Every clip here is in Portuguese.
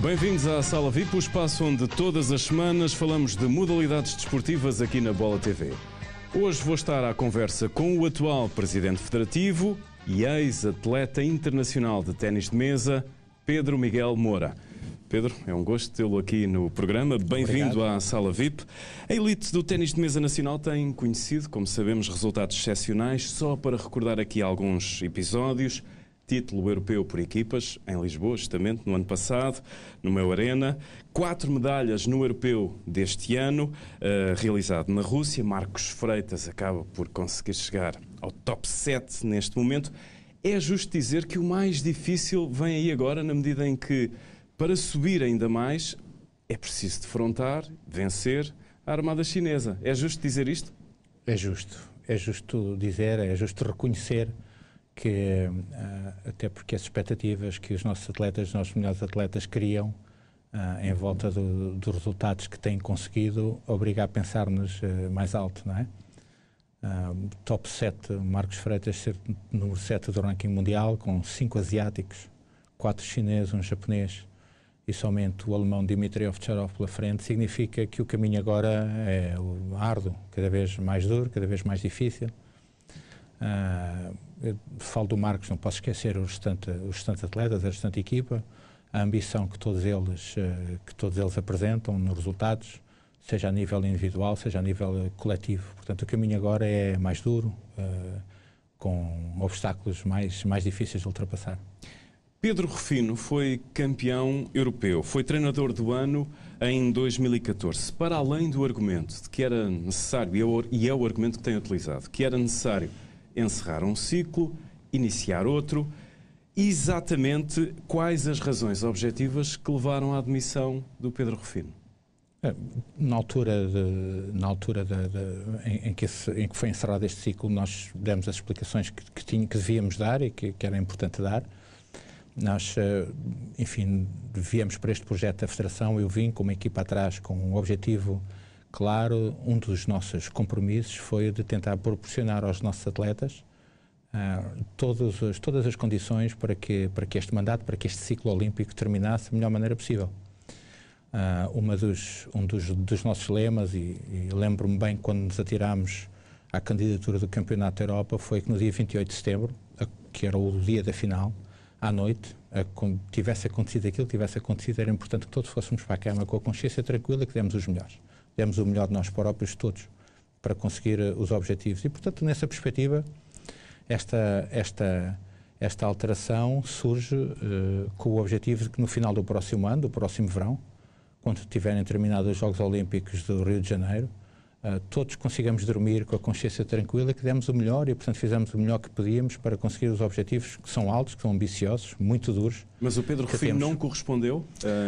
Bem-vindos à Sala VIP, o espaço onde todas as semanas falamos de modalidades desportivas aqui na Bola TV. Hoje vou estar à conversa com o atual presidente federativo e ex-atleta internacional de ténis de mesa, Pedro Miguel Moura. Pedro, é um gosto tê-lo aqui no programa. Bem-vindo à Sala VIP. A elite do ténis de mesa nacional tem conhecido, como sabemos, resultados excepcionais. Só para recordar aqui alguns episódios. Título europeu por equipas, em Lisboa, justamente, no ano passado, no meu Arena. Quatro medalhas no europeu deste ano, uh, realizado na Rússia. Marcos Freitas acaba por conseguir chegar ao top 7 neste momento. É justo dizer que o mais difícil vem aí agora, na medida em que para subir ainda mais, é preciso defrontar, vencer a Armada Chinesa. É justo dizer isto? É justo. É justo dizer, é justo reconhecer que, eh, até porque as expectativas que os nossos atletas, os nossos melhores atletas, criam eh, em volta do, dos resultados que têm conseguido, obriga a pensar-nos eh, mais alto, não é? Uh, top 7, Marcos Freitas ser número 7 do ranking mundial, com 5 asiáticos, 4 chineses, um japonês, e somente o alemão Dmitry Ovtcharov pela frente, significa que o caminho agora é árduo, cada vez mais duro, cada vez mais difícil. Uh, falo do Marcos, não posso esquecer os restantes restante atletas, a restante equipa, a ambição que todos eles, uh, que todos eles apresentam nos resultados, seja a nível individual, seja a nível coletivo. Portanto, o caminho agora é mais duro, uh, com obstáculos mais, mais difíceis de ultrapassar. Pedro Rufino foi campeão europeu, foi treinador do ano em 2014. Para além do argumento de que era necessário, é e é o argumento que tem utilizado, que era necessário encerrar um ciclo, iniciar outro, exatamente quais as razões objetivas que levaram à admissão do Pedro Rufino? É, na altura, de, na altura de, de, em, em, que esse, em, que foi encerrado este ciclo, nós demos as explicações que, que, tinha, que devíamos dar e que, que era importante dar. Nós, eh, enfim, viemos para este projeto da Federação, eu vim com uma equipa atrás, com um objetivo claro. Um dos nossos compromissos foi de tentar proporcionar aos nossos atletas uh, todos os, todas as condições para que, para que este mandato, para que este ciclo olímpico terminasse da melhor maneira possível. Uh, uma dos, um dos, dos nossos lemas, e, e lembro-me bem quando nos atirámos à candidatura do Campeonato da Europa, foi que no dia 28 de setembro, que era o dia da final, à noite a, tivesse acontecido aquilo que tivesse acontecido, era importante que todos fôssemos para a cama com a consciência tranquila que demos os melhores. Demos o melhor de nós próprios, todos, para conseguir eh, os objetivos. E, portanto, nessa perspectiva, esta, esta, esta alteração surge uh, com o objetivo de que no final do próximo ano, do próximo verão, quando tiverem terminado os Jogos Olímpicos do Rio de Janeiro, uh, todos consigamos dormir com a consciência tranquila que demos o melhor e, portanto, fizemos o melhor que podíamos para conseguir os objetivos que são altos, que são ambiciosos, muito duros. Mas o Pedro Rufino temos. não correspondeu uh,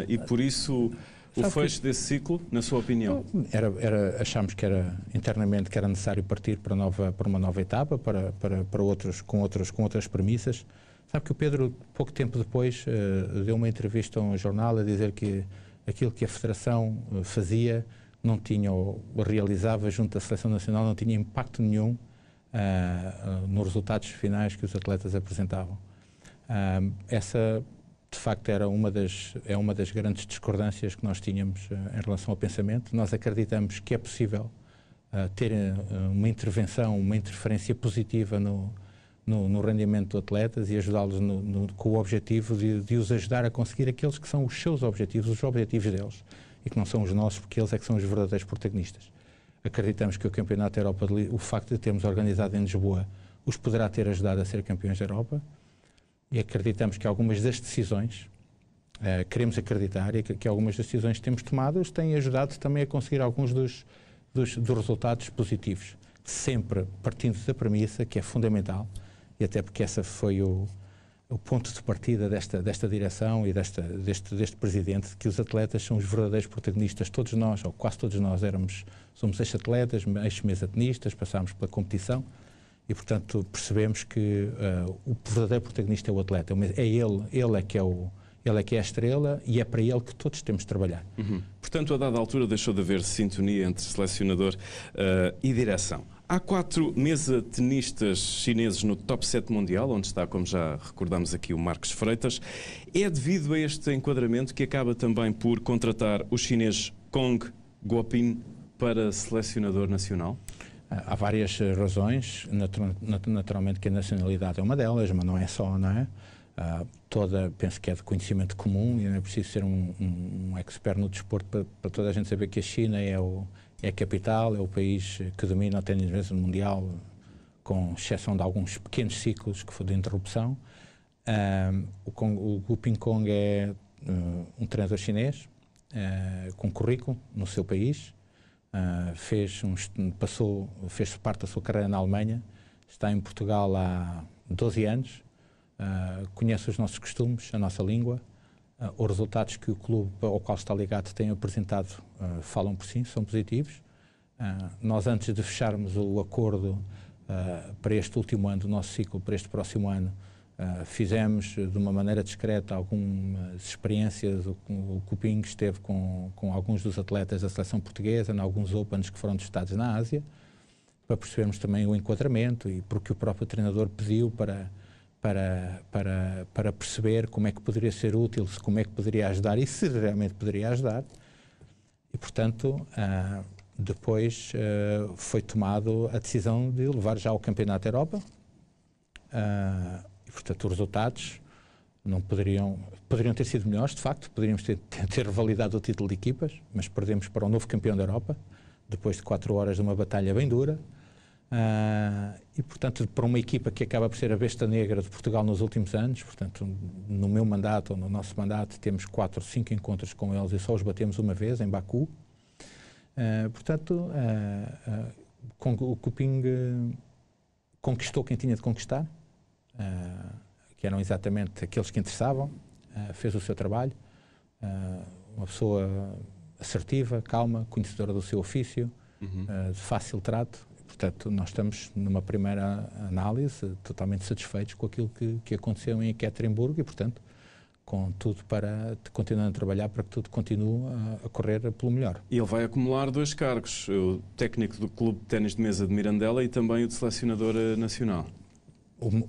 e, por isso, o fecho que... desse ciclo, na sua opinião? Era, era, achámos que era internamente que era necessário partir para, nova, para uma nova etapa, para, para, para outros, com, outros, com outras premissas. Sabe que o Pedro, pouco tempo depois, uh, deu uma entrevista a um jornal a dizer que aquilo que a Federação fazia não tinha, ou realizava junto à Seleção Nacional, não tinha impacto nenhum uh, nos resultados finais que os atletas apresentavam. Uh, essa, de facto, era uma das, é uma das grandes discordâncias que nós tínhamos ah, em relação ao pensamento. Nós acreditamos que é possível ter uma intervenção, uma interferência positiva no, no, no, rendimento dos atletas e ajudá-los com o objetivo de, de, os ajudar a conseguir aqueles que são os seus objetivos, os objetivos deles e que não são os nossos, porque eles é que são os verdadeiros protagonistas. Acreditamos que o Campeonato da Europa, o facto de termos organizado em Lisboa, os poderá ter ajudado a ser campeões da Europa e acreditamos que algumas das decisões, uh, queremos acreditar, e que, que, algumas das decisões que temos os têm ajudado também a conseguir alguns dos, dos, dos resultados positivos, sempre partindo da premissa que é fundamental, e até porque essa foi o, o ponto de partida desta, desta direção e desta, deste, deste presidente, que os atletas são os verdadeiros protagonistas. Todos nós, ou quase todos nós, éramos, somos ex-atletas, ex-mesatenistas, passámos pela competição e, portanto, percebemos que uh, o verdadeiro protagonista é o atleta. É, é ele, ele é que é o, ele é que é a estrela e é para ele que todos temos de trabalhar. Uhum. Portanto, a dada altura deixou de haver sintonia entre selecionador uh, e direção. Há quatro mesa tenistas chineses no top 7 mundial, onde está, como já recordamos aqui, o Marcos Freitas. É devido a este enquadramento que acaba também por contratar o chinês Kong Guopin para selecionador nacional? Há várias razões, naturalmente que a nacionalidade é uma delas, mas não é só, não é? Uh, toda, penso que é de conhecimento comum e não é preciso ser um, um, um expert no desporto para, para, toda a gente saber que a China é o, é a capital, é o país que domina o ténis mundial, com exceção de alguns pequenos ciclos que foi de interrupção. Um, o, Kong, Gu Pingkong é eh, um treinador chinês uh, com currículo no seu país. Uh, fez um, passou, fez parte da sua carreira na Alemanha, está em Portugal há 12 anos, conhece os nossos costumes, a nossa língua, Uh, os resultados que o clube ao qual está ligado tem apresentado uh, falam por si, são positivos. Uh, nós, antes de fecharmos o acordo para este último ano do nosso ciclo, para este próximo ano, fizemos de uma maneira discreta algumas experiências. O, o Cupinho esteve com, com alguns dos atletas da seleção portuguesa, em alguns Opens que foram testados na Ásia, para percebermos também o enquadramento e porque o próprio treinador pediu para para, para, para perceber como é que poderia ser útil, como é que poderia ajudar e se realmente poderia ajudar. E, portanto, uh, depois uh, foi tomada a decisão de levar já o Campeonato Europa. Uh, e, portanto, os resultados não poderiam, poderiam ter sido melhores, de facto, poderíamos ter, ter validado o título de equipas, mas perdemos para o novo campeão da Europa, depois de quatro horas de uma batalha bem dura. Ah, e, portanto, para uma equipa que acaba por ser a besta negra de Portugal nos últimos anos, portanto, no meu mandato ou no nosso mandato, temos quatro, cinco encontros com eles e só os batemos uma vez, em Baku. Uh, portanto, uh, com, o Cuping conquistou quem tinha de conquistar, que eram exatamente aqueles que interessavam, fez o seu trabalho, uma pessoa assertiva, calma, conhecedora do seu ofício, uhum. de fácil trato, Portanto, nós estamos, numa primeira análise, totalmente satisfeitos com aquilo que, que aconteceu em Ekaterinburgo e, portanto, com tudo para continuar a trabalhar para que tudo continue a, a correr pelo melhor. E ele vai acumular dois cargos, o técnico do Clube de Ténis de Mesa de Mirandela e também o de selecionador eh, nacional.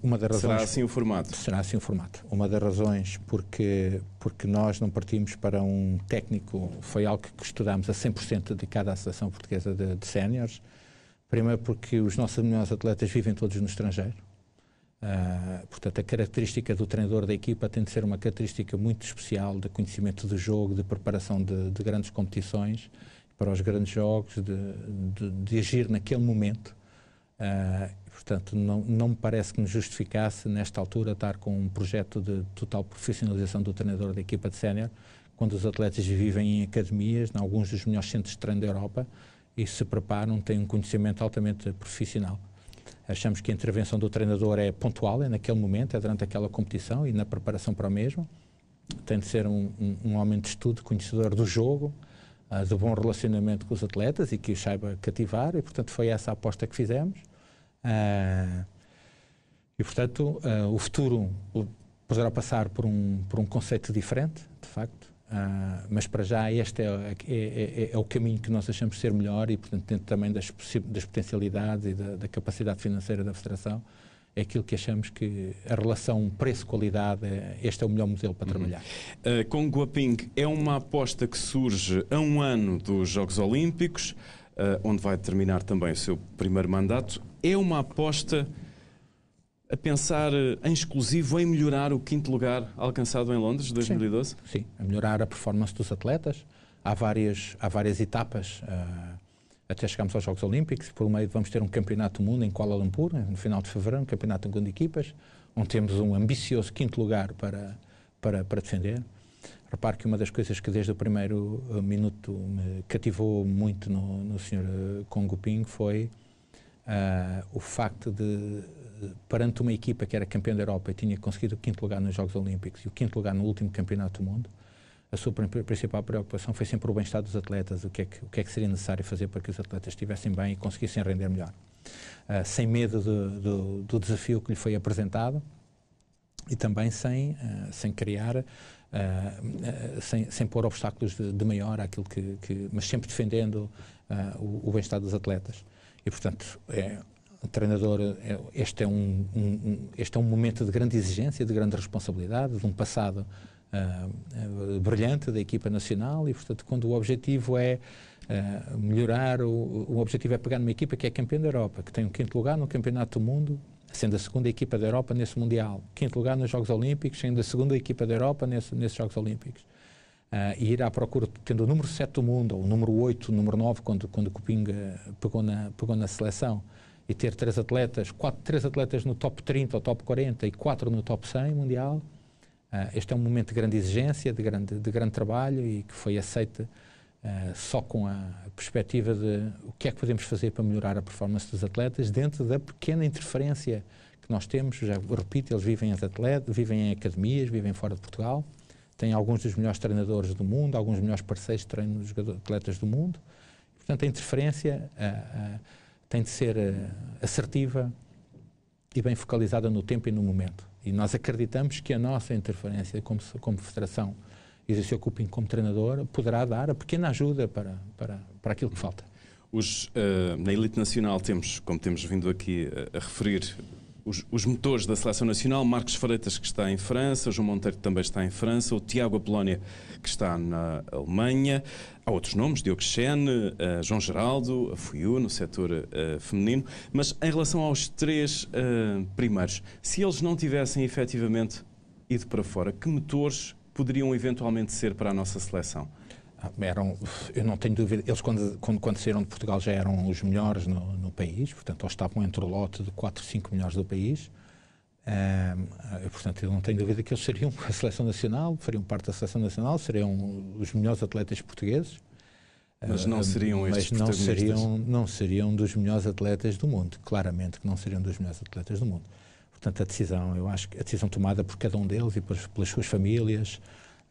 Uma das razões, será assim o formato? Será assim o formato. Uma das razões porque, porque nós não partimos para um técnico, foi algo que estudámos a 100% de cada seleção portuguesa de, de séniores, Primeiro porque os nossos melhores atletas vivem todos no estrangeiro. Uh, portanto, a característica do treinador da equipa tem de ser uma característica muito especial de conhecimento do jogo, de preparação de, de grandes competições para os grandes jogos, de, de, de agir naquele momento. Uh, portanto, não, não me parece que me justificasse, nesta altura, estar com um projeto de total profissionalização do treinador da equipa de sénior, quando os atletas vivem em academias, em alguns dos melhores centros de treino da Europa, e se preparam, têm um conhecimento altamente profissional. Achamos que a intervenção do treinador é pontual, é naquele momento, é durante aquela competição e na preparação para o mesmo. Tem de ser um, um, um homem de estudo, conhecedor do jogo, uh, bom relacionamento com os atletas e que o saiba cativar, e portanto foi essa a aposta que fizemos. Uh, e portanto uh, o futuro poderá passar por um, por um conceito diferente, de facto, mas para já este é, é, é, é, o caminho que nós achamos ser melhor e, portanto, dentro também das, das potencialidades e da, da, capacidade financeira da Federação, é aquilo que achamos que a relação preço-qualidade, este é o melhor modelo para uhum. trabalhar. Uh, com Guaping é uma aposta que surge a um ano dos Jogos Olímpicos, uh, onde vai terminar também o seu primeiro mandato. É uma aposta a pensar em exclusivo em melhorar o quinto lugar alcançado em Londres de 2012? Sim, sim, a melhorar a performance dos atletas. Há várias, há várias etapas uh, até chegarmos aos Jogos Olímpicos. Por meio vamos ter um campeonato do mundo em Kuala Lumpur, no final de fevereiro, um campeonato em de equipas, onde temos um ambicioso quinto lugar para, para, para defender. Repare que uma das coisas que desde o primeiro ah, minuto me cativou muito no, no Sr. Ah, Congo Ping foi uh, o facto de perante uma equipa que era campeã da Europa e tinha conseguido o quinto lugar nos Jogos Olímpicos e o quinto lugar no último campeonato do mundo, a sua principal preocupação foi sempre o bem-estar dos atletas, o que, é que, o que, é que, seria necessário fazer para que os atletas estivessem bem e conseguissem render melhor. Uh, sem medo do, do, do, desafio que lhe foi apresentado e também sem, uh, sem criar, uh, sem, sem pôr obstáculos de, de maior àquilo que, que, mas sempre defendendo o, o bem-estar dos atletas. E, portanto, é, treinador, é, este é um, um, um, este é um momento de grande exigência, de grande responsabilidade, de um passado uh, brilhante da equipa nacional e, portanto, quando o objetivo é uh, melhorar, o, o objetivo é pegar numa equipa que é campeã da Europa, que tem um quinto lugar no Campeonato do Mundo, sendo a segunda equipa da Europa nesse Mundial, quinto lugar nos Jogos Olímpicos, sendo a segunda equipa da Europa nesse, nesses Jogos Olímpicos. Uh, e ir à procura, tendo o número 7 do mundo, ou o número 8, o número 9, quando, quando Cupinga pegou na, pegou na seleção, e ter três atletas, quatro, três atletas no top 30 ou top 40 e quatro no top 100 mundial. Uh, este é um momento de grande exigência, de grande, de grande trabalho e que foi aceito uh, ah, só com a perspectiva de o que é que podemos fazer para melhorar a performance dos atletas dentro da pequena interferência que nós temos. Já repito, eles vivem as atletas, vivem em academias, vivem fora de Portugal, têm alguns dos melhores treinadores do mundo, alguns dos melhores parceiros de treino dos atletas do mundo. Portanto, a interferência. Uh, tem de ser eh, assertiva e bem focalizada no tempo e no momento. E nós acreditamos que a nossa interferência como, como Federação e do seu cupim como treinador poderá dar a pequena ajuda para, para, para aquilo que falta. Hoje, uh, na elite nacional, temos, como temos vindo aqui a, a referir, os, os, motores da seleção nacional, Marcos Freitas, que está em França, João Monteiro, que também está em França, o Tiago Apolónia, que está na Alemanha. Há outros nomes, Diogo Chen, uh, eh, João Geraldo, a Fuiu, no setor uh, feminino. Mas em relação aos três uh, primeiros, se eles não tivessem efetivamente ido para fora, que motores poderiam eventualmente ser para a nossa seleção? Ah, eram, eu não tenho dúvida, eles quando, quando, quando saíram de Portugal já eram os melhores no, no país, portanto, eles estavam entre o lote de 4, 5 melhores do país. Ah, um, portanto, eu não tenho dúvida que eles seriam a seleção nacional, fariam parte da seleção nacional, seriam os melhores atletas portugueses. Mas não ah, seriam estes mas não seriam, não seriam dos melhores atletas do mundo, claramente que não seriam dos melhores atletas do mundo. Portanto, a decisão, eu acho que a decisão tomada por cada um deles e pelas, pelas suas famílias,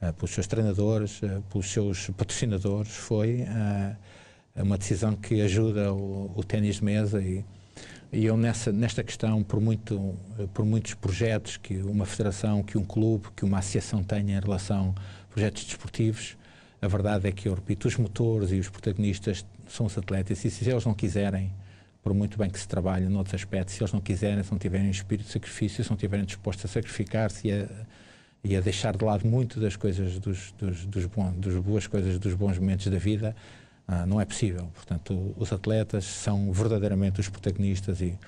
eh, pelos seus treinadores, eh, pelos seus patrocinadores, foi eh, uma decisão que ajuda o, o ténis de mesa e, e eu nessa, nesta questão, por, muito, por muitos projetos que uma federação, que um clube, que uma associação tenha em relação a projetos desportivos, a verdade é que, eu repito, os motores e os protagonistas são os atletas e se eles não quiserem, por muito bem que se trabalhe noutros aspectos, se eles não quiserem, se não tiverem espírito de sacrifício, se não tiverem dispostos a sacrificar-se e a e a deixar de lado muito das coisas dos, dos, dos, bons, dos boas coisas, dos bons momentos da vida, ah, não é possível. Portanto, os atletas são verdadeiramente os protagonistas e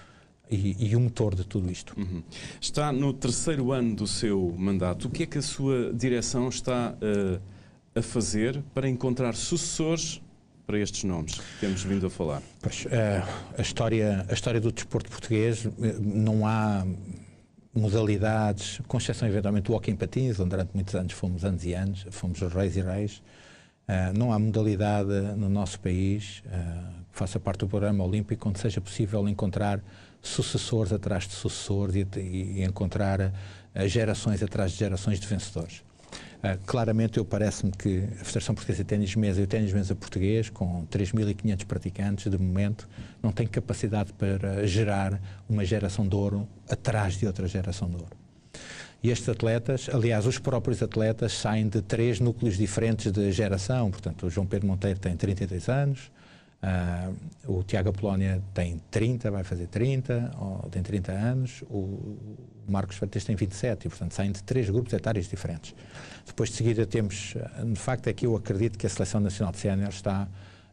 e, e, o motor de tudo isto. Uhum. Está no terceiro ano do seu mandato. O que é que a sua direção está uh, a fazer para encontrar sucessores para estes nomes que temos vindo a falar? Pois, uh, a, história, a história do desporto português eh, não há modalidades, com exceção eventualmente do Walking em patins, onde durante muitos anos fomos anos e anos, fomos reis e reis, uh, não há modalidade no nosso país uh, que faça parte do programa olímpico onde seja possível encontrar sucessores atrás de sucessores e, e encontrar ah, gerações atrás de gerações de vencedores. Uh, claramente, eu parece-me que a Federação Portuguesa de Ténis Mesa e o Ténis Mesa Português, com 3.500 praticantes de momento, não tem capacidade para gerar uma geração de ouro atrás de outra geração de ouro. E estes atletas, aliás, os próprios atletas saem de três núcleos diferentes de geração. Portanto, o João Pedro Monteiro tem 32 anos, Uh, o Tiago Apolónia tem 30, vai fazer 30, ou tem 30 anos, o Marcos Freitas tem 27, e portanto saem de três grupos etários diferentes. Depois de seguida temos, de facto é que eu acredito que a Seleção Nacional de Sénior está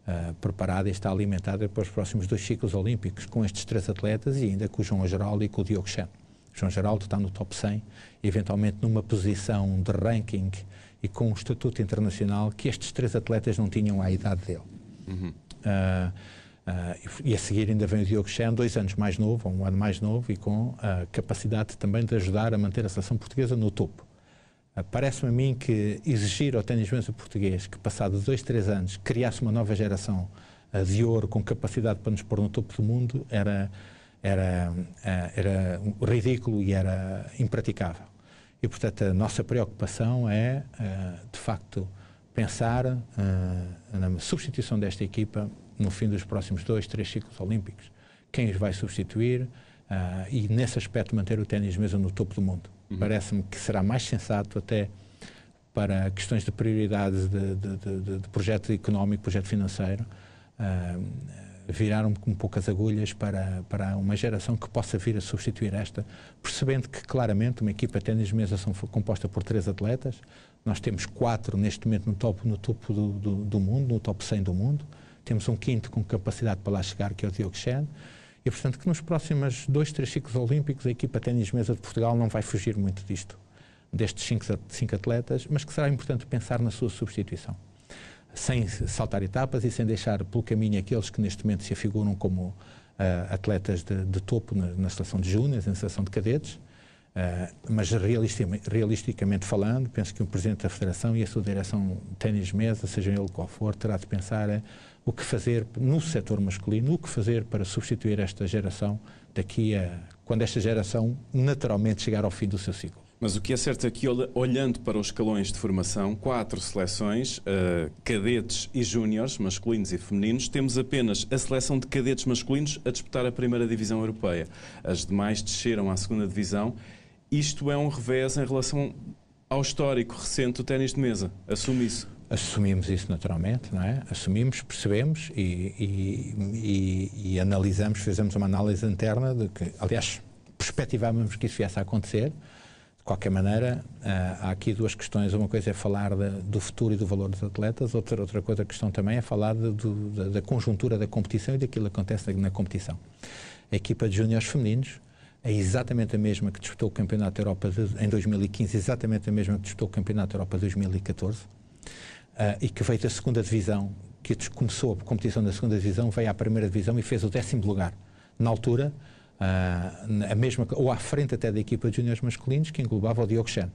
uh, preparada e está alimentada para os próximos dois ciclos olímpicos, com estes três atletas e ainda com o João Geraldo e com o Diogo Chan. João Geraldo está no top 100, eventualmente numa posição de ranking e com um estatuto internacional que estes três atletas não tinham à idade dele. Uhum. Uh, uh, e a seguir ainda vem o Diogo Chen, dois anos mais novo, ou um ano mais novo, e com a capacidade também de ajudar a manter a seleção portuguesa no topo. Ah, parece-me a mim que exigir ao ténis mesmo português que, passados dois, três anos, criasse uma nova geração de ouro com capacidade para nos pôr no topo do mundo era, era, era ridículo e era impraticável. E, portanto, a nossa preocupação é, de facto, pensar uh, na substituição desta equipa no fim dos próximos dois, três ciclos olímpicos. Quem os vai substituir uh, e, nesse aspecto, manter o ténis mesa no topo do mundo. Uhum. Parece-me que será mais sensato até para questões de prioridades de, de, de, de projeto económico, projeto financeiro, uh, virar um, pouco as agulhas para, para uma geração que possa vir a substituir esta, percebendo que claramente uma equipa de ténis mesa são composta por três atletas, nós temos quatro neste momento no topo, no topo do, do, do, mundo, no top 100 do mundo. Temos um quinto com capacidade para lá chegar, que é o Diogo Shed. E, portanto, que nos próximos dois, três ciclos olímpicos a equipa Ténis Mesa de Portugal não vai fugir muito disto, destes cinco, cinco atletas, mas que será importante pensar na sua substituição sem saltar etapas e sem deixar pelo caminho aqueles que neste momento se afiguram como uh, atletas de, de topo na, na seleção de júniores, na seleção de cadetes, ah, mas realisticamente, realisticamente, falando, penso que o Presidente da Federação e a sua direção tênis ténis mesa, seja ele qual for, terá de pensar ah, o que fazer no setor masculino, o que fazer para substituir esta geração daqui a quando esta geração naturalmente chegar ao fim do seu ciclo. Mas o que é certo aqui, é olhando para os escalões de formação, quatro seleções, uh, cadetes e júniores, masculinos e femininos, temos apenas a seleção de cadetes masculinos a disputar a primeira divisão europeia. As demais desceram à segunda divisão isto é um revés em relação ao histórico recente do ténis de mesa. Assume isso. Assumimos isso naturalmente, não é? Assumimos, percebemos e, e, e, e analisamos, fizemos uma análise interna de que, aliás, perspectivávamos que isso viesse a acontecer. De qualquer maneira, eh, há aqui duas questões. Uma coisa é falar de, do futuro e do valor dos atletas, outra, outra coisa, questão também é falar de, da, conjuntura da competição e daquilo que acontece na, na competição. A equipa de juniores femininos é exatamente a mesma que disputou o Campeonato da Europa de, em 2015, exatamente a mesma que disputou o Campeonato da Europa de 2014, uh, e que veio da segunda divisão, que começou a competição da segunda divisão, veio à primeira divisão e fez o décimo lugar. Na altura, uh, a mesma, ou à frente até da equipa de juniores masculinos, que englobava o Diogo Chan,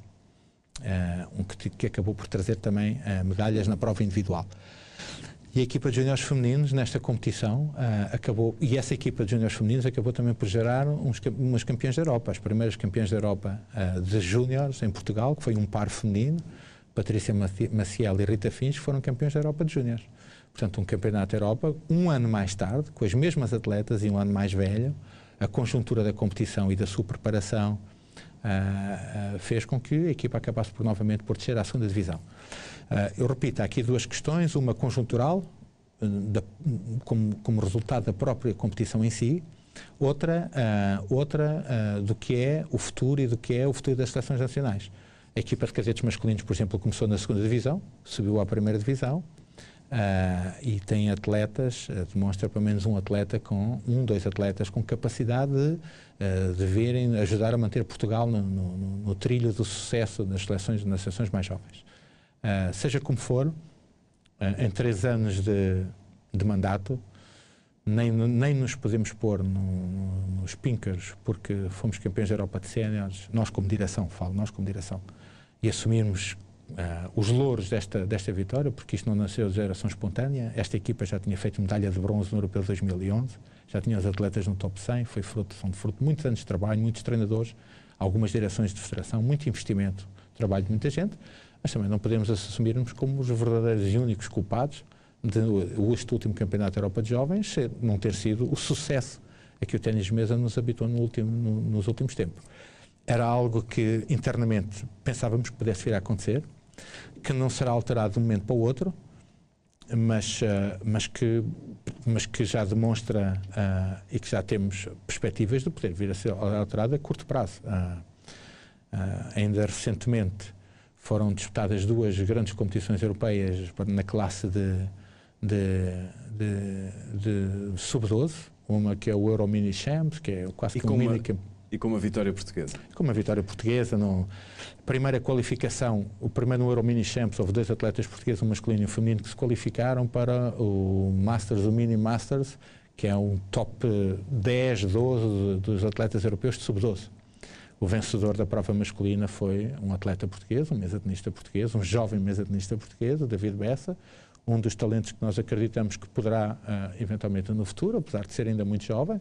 uh, um que, que, acabou por trazer também ah, medalhas na prova individual. E a equipa de juniores femininos nesta competição uh, acabou, e essa equipa de juniores femininos acabou também por gerar uns, umas campeãs da Europa, as primeiras campeãs da Europa uh, de juniores em Portugal, que foi um par feminino, Patrícia Maciel e Rita Fins, foram campeãs da Europa de juniores. Portanto, um campeonato da Europa, um ano mais tarde, com as mesmas atletas e um ano mais velho, a conjuntura da competição e da sua preparação, uh, fez com que a equipa acabasse por, novamente por descer à segunda divisão. Eh, eu repito, há aqui duas questões, uma conjuntural, da, como, como, resultado da própria competição em si, outra, uh, outra uh, do que é o futuro e do que é o futuro das seleções nacionais. A equipa de casetes masculinos, por exemplo, começou na segunda divisão, subiu à primeira divisão uh, e tem atletas, demonstra pelo menos um atleta com um, dois atletas com capacidade de eh, deverem ajudar a manter Portugal no, no, no trilho do sucesso nas seleções, nas seleções mais jovens. Uh, seja como for, uh, em três anos de, de mandato, nem, nem nos podemos pôr no, no, nos pincas porque fomos campeões da Europa de séniores, nós como direção, falo, nós como direção, e assumirmos uh, os louros desta, desta vitória, porque isto não nasceu de geração espontânea, esta equipa já tinha feito medalha de bronze no Europeu 2011, já tinha os atletas no top 100, foi fruto, são fruto de muitos anos de trabalho, muitos treinadores, algumas direções de federação, muito investimento, trabalho de muita gente, mas também não podemos assumirmos como os verdadeiros e únicos culpados de este último Campeonato da Europa de Jovens não ter sido o sucesso a que o ténis de mesa nos habitou no último, no, nos últimos tempos. Era algo que internamente pensávamos que pudesse vir a acontecer, que não será alterado de um momento para o outro, mas, eh, mas, que, mas que já demonstra uh, e que já temos perspectivas de poder vir a ser alterada a curto prazo. Uh, ainda recentemente foram disputadas duas grandes competições europeias na classe de, de, de, de sub-12, uma que é o Euro Mini Champs, que é quase e que um mini campeonato e com uma vitória portuguesa? Com uma vitória portuguesa, não... primeira qualificação, o primeiro Euro Mini Champs, houve dois atletas portugueses, um masculino e um feminino, que se qualificaram para o Masters, o Mini Masters, que é um top 10, eh, 12 dos atletas europeus de sub-12. O vencedor da prova masculina foi um atleta português, um mesa-tenista português, um jovem mesa-tenista português, o David Bessa, um dos talentos que nós acreditamos que poderá, uh, eventualmente no futuro, apesar de ser ainda muito jovem,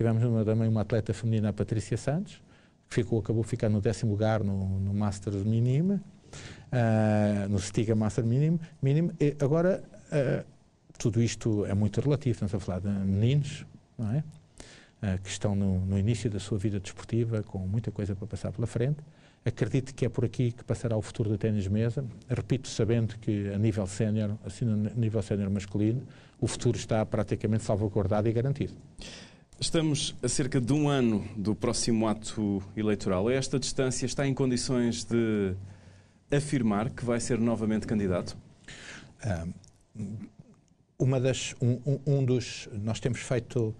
Tivemos uma, também uma atleta feminina, a Patrícia Santos, que ficou, acabou ficando no décimo lugar no, no Masters Minime, uh, no Stiga Master mínimo mínimo e agora, uh, tudo isto é muito relativo, estamos a falar de meninos, não é? Uh, que estão no, no, início da sua vida desportiva, com muita coisa para passar pela frente. Acredito que é por aqui que passará o futuro do ténis mesa. Repito, sabendo que a nível sénior, assim a nível sénior masculino, o futuro está praticamente salvaguardado e garantido. Estamos a cerca de um ano do próximo ato eleitoral. A esta distância está em condições de afirmar que vai ser novamente candidato? Ah, uma das, um, um, dos. Nós temos feito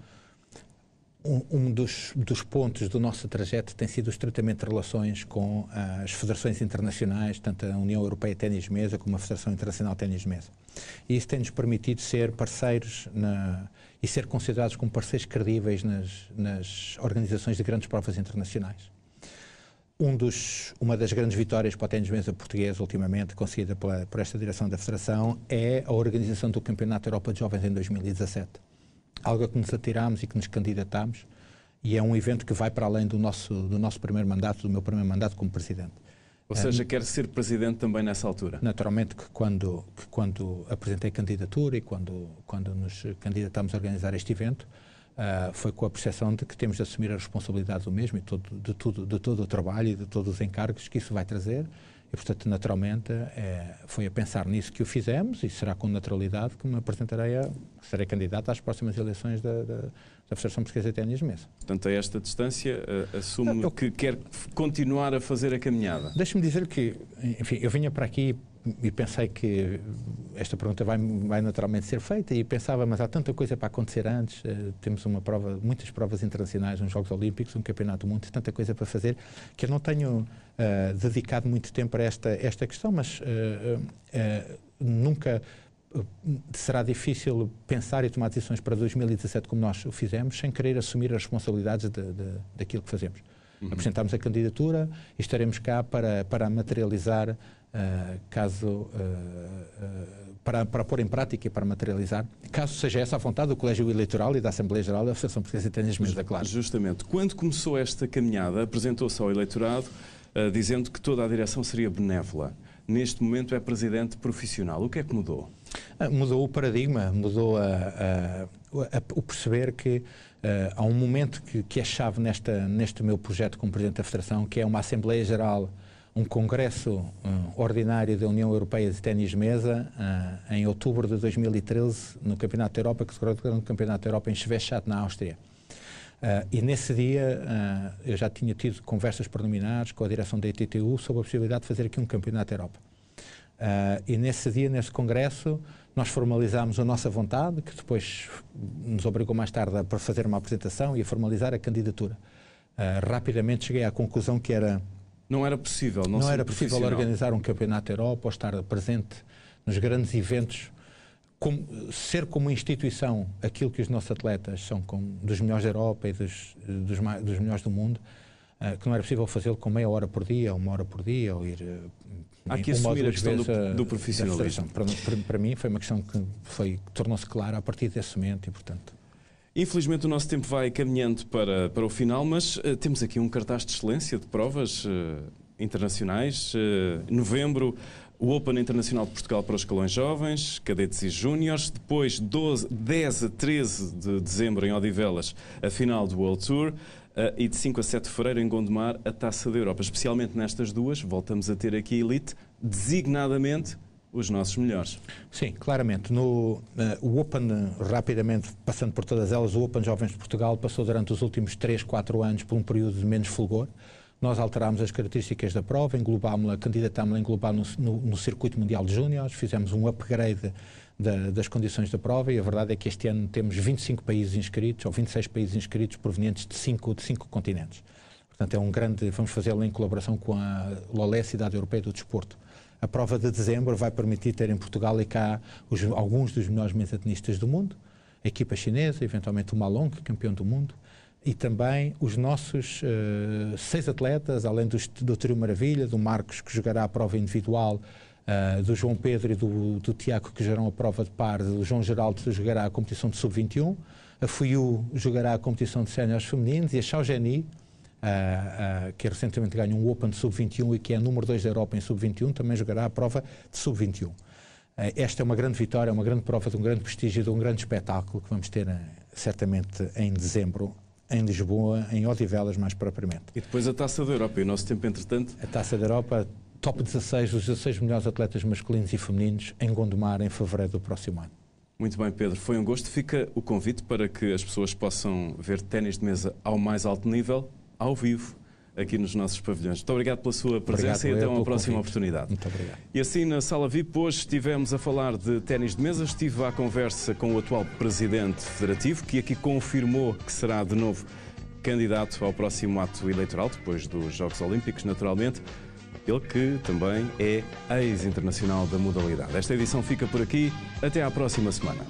um, um dos, dos, pontos do nosso trajeto tem sido o estreitamento de relações com ah, as federações internacionais, tanto a União Europeia Ténis Mesa como a Federação Internacional Ténis Mesa. E isso tem-nos permitido ser parceiros na, e ser considerados como parceiros credíveis nas, nas organizações de grandes provas internacionais. Um dos, uma das grandes vitórias para o ténis mesa português, ultimamente, conseguida pela, por esta direção da Federação, é a organização do Campeonato Europa de Jovens em 2017 algo a que nos atirámos e que nos candidatámos, e é um evento que vai para além do nosso, do nosso primeiro mandato, do meu primeiro mandato como presidente. Ou seja, eh, quer ser presidente também nessa altura? Naturalmente que quando, que quando apresentei candidatura e quando, quando nos candidatámos a organizar este evento, uh, foi com a percepção de que temos de assumir a responsabilidade do mesmo e todo, de, tudo, de todo o trabalho e de todos os encargos que isso vai trazer, e, portanto, naturalmente, é, foi a pensar nisso que o fizemos e será com naturalidade que me apresentarei a serei candidato às próximas eleições da, da, da Federação Portuguesa de Ténis mesmo. Portanto, a esta distância, eh, assume eu, que quer continuar a fazer a caminhada. Deixe-me dizer que, enfim, eu vinha para aqui e pensei que esta pergunta vai, vai, naturalmente ser feita e pensava, mas há tanta coisa para acontecer antes, uh, temos uma prova, muitas provas internacionais, uns Jogos Olímpicos, um Campeonato do Mundo, tanta coisa para fazer, que eu não tenho uh, dedicado muito tempo a esta, esta questão, mas uh, nunca será difícil pensar e tomar decisões para 2017 como nós o fizemos, sem querer assumir as responsabilidades de, de, daquilo que fazemos. Uhum. Apresentámos a candidatura e estaremos cá para, para materializar eh, caso uh, para, para pôr em prática e para materializar, caso seja essa a vontade do Colégio Eleitoral e da Assembleia Geral da Associação Portuguesa de Ténis Mesa, é claro. Justamente. Quando começou esta caminhada, apresentou-se ao eleitorado dizendo que toda a direção seria benévola. Neste momento é presidente profissional. O que é que mudou? Ah, mudou o paradigma, mudou a, a, a, o perceber que uh, há um momento que, que é chave nesta, neste meu projeto como Presidente da Federação, que é uma Assembleia Geral um congresso uh, ordinário da União Europeia de Ténis Mesa uh, em outubro de 2013 no Campeonato da Europa, que se correu no Campeonato da Europa em Schwechat, na Áustria. Uh, e nesse dia eu já tinha tido conversas preliminares com a direção da ITTU sobre a possibilidade de fazer aqui um Campeonato da Europa. e nesse dia, nesse congresso, nós formalizámos a nossa vontade, que depois nos obrigou mais tarde a fazer uma apresentação e a formalizar a candidatura. rapidamente cheguei à conclusão que era não era possível. Não, não era possível organizar um campeonato Europa ou estar presente nos grandes eventos como, ser como instituição aquilo que os nossos atletas são como, dos melhores da Europa e dos, dos, dos melhores do mundo, uh, que não era possível fazê-lo com meia hora por dia, uma hora por dia, ou ir. Uh, Há que assumir a questão do, do profissionalismo. Para, para, para, mim foi uma questão que tornou-se clara a partir desse momento e, portanto. Infelizmente o nosso tempo vai caminhando para, para o final, mas uh, temos aqui um cartaz de excelência de provas uh, internacionais. Uh, novembro, o Open Internacional de Portugal para os escalões jovens, cadetes e júniores. Depois, 12, 10 a 13 de dezembro em Odivelas, a final do World Tour. Uh, e de 5 a 7 de fevereiro em Gondomar, a Taça da Europa. Especialmente nestas duas, voltamos a ter aqui a Elite, designadamente os nossos melhores. Sim, claramente. No, uh, o Open, eh, rapidamente, passando por todas elas, o Open Jovens de Portugal passou durante os últimos 3, 4 anos por um período de menos fulgor. Nós alterámos as características da prova, englobalmos-la, candidatámos-la a englobar no, no, no, Circuito Mundial de Júniores, fizemos um upgrade da, das condições da prova e a verdade é que este ano temos 25 países inscritos, ou 26 países inscritos, provenientes de 5 de cinco continentes. Portanto, é um grande. Vamos fazê-lo em colaboração com a LOLE, Cidade Europeia do Desporto a prova de dezembro vai permitir ter em Portugal e cá os, alguns dos melhores mesatenistas do mundo, a equipa chinesa, eventualmente o Malong, campeão do mundo, e também os nossos uh, seis atletas, além do, do Trio Maravilha, do Marcos, que jogará a prova individual, uh, do João Pedro e do, do Tiago, que jogarão a prova de par, do João Geraldo, que jogará a competição de sub-21, a Fuyu jogará a competição de séniores femininos e a Xiao Geni uh, uh, que é recentemente ganhou um Open de Sub-21 e que é número 2 da Europa em Sub-21, também jogará a prova de Sub-21. Eh, esta é uma grande vitória, uma grande prova de um grande prestígio, de um grande espetáculo que vamos ter eh, certamente em dezembro em Lisboa, em Odivelas mais propriamente. E depois a Taça da Europa, e o nosso tempo entretanto... A Taça da Europa, top 16, os 16 melhores atletas masculinos e femininos em Gondomar em fevereiro do próximo ano. Muito bem, Pedro, foi um gosto. Fica o convite para que as pessoas possam ver ténis de mesa ao mais alto nível ao vivo aqui nos nossos pavilhões. Muito obrigado pela sua presença obrigado, e até uma próxima convite. oportunidade. Muito obrigado. E assim, na Sala VIP, hoje estivemos a falar de ténis de mesa, estive à conversa com o atual presidente federativo, que aqui confirmou que será de novo candidato ao próximo ato eleitoral, depois dos Jogos Olímpicos, naturalmente. Ele que também é ex-internacional da modalidade. Esta edição fica por aqui. Até à próxima semana.